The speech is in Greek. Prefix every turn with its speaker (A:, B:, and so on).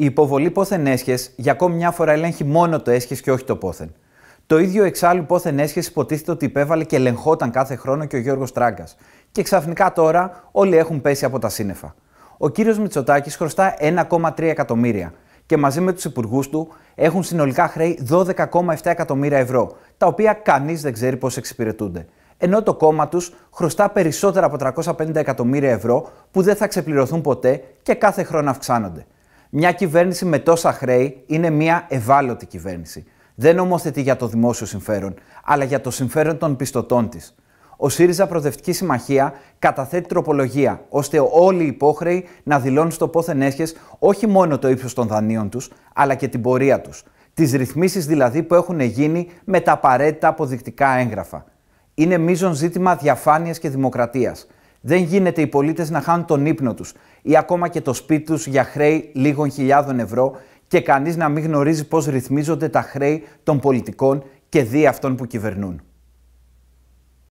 A: Η υποβολή πόθεν έσχες για ακόμη μια φορά ελέγχει μόνο το έσχες και όχι το πόθεν. Το ίδιο εξάλλου πόθεν έσχεση υποτίθεται ότι υπέβαλε και ελεγχόταν κάθε χρόνο και ο Γιώργος Τράγκας. Και ξαφνικά τώρα όλοι έχουν πέσει από τα σύννεφα. Ο κύριος Μητσοτάκης χρωστά 1,3 εκατομμύρια και μαζί με τους υπουργούς του έχουν συνολικά χρέη 12,7 εκατομμύρια ευρώ, τα οποία κανείς δεν ξέρει πώς εξυπηρετούνται. Ενώ το κόμμα τους χρωστά περισσότερα από 350 εκατομμύρια ευρώ που δεν θα ξεπληρωθούν ποτέ και κάθε χρόνο αυξάνονται μια κυβέρνηση με τόσα χρέη είναι μια ευάλωτη κυβέρνηση. Δεν νομοθετεί για το δημόσιο συμφέρον, αλλά για το συμφέρον των πιστωτών της. Ο ΣΥΡΙΖΑ Προδευτική Συμμαχία καταθέτει τροπολογία ώστε όλοι οι υπόχρεοι να δηλώνουν στο πόθεν έσχες όχι μόνο το ύψος των δανείων τους, αλλά και την πορεία τους. Τις ρυθμίσεις δηλαδή που έχουν γίνει με τα απαραίτητα αποδεικτικά έγγραφα. Είναι μείζον ζήτημα διαφάνειας και δημοκρατίας. Δεν γίνεται οι πολίτες να χάνουν τον ύπνο τους ή ακόμα και το σπίτι τους για χρέη λίγων χιλιάδων ευρώ και κανείς να μην γνωρίζει πώς ρυθμίζονται τα χρέη των πολιτικών και δι' αυτών που κυβερνούν.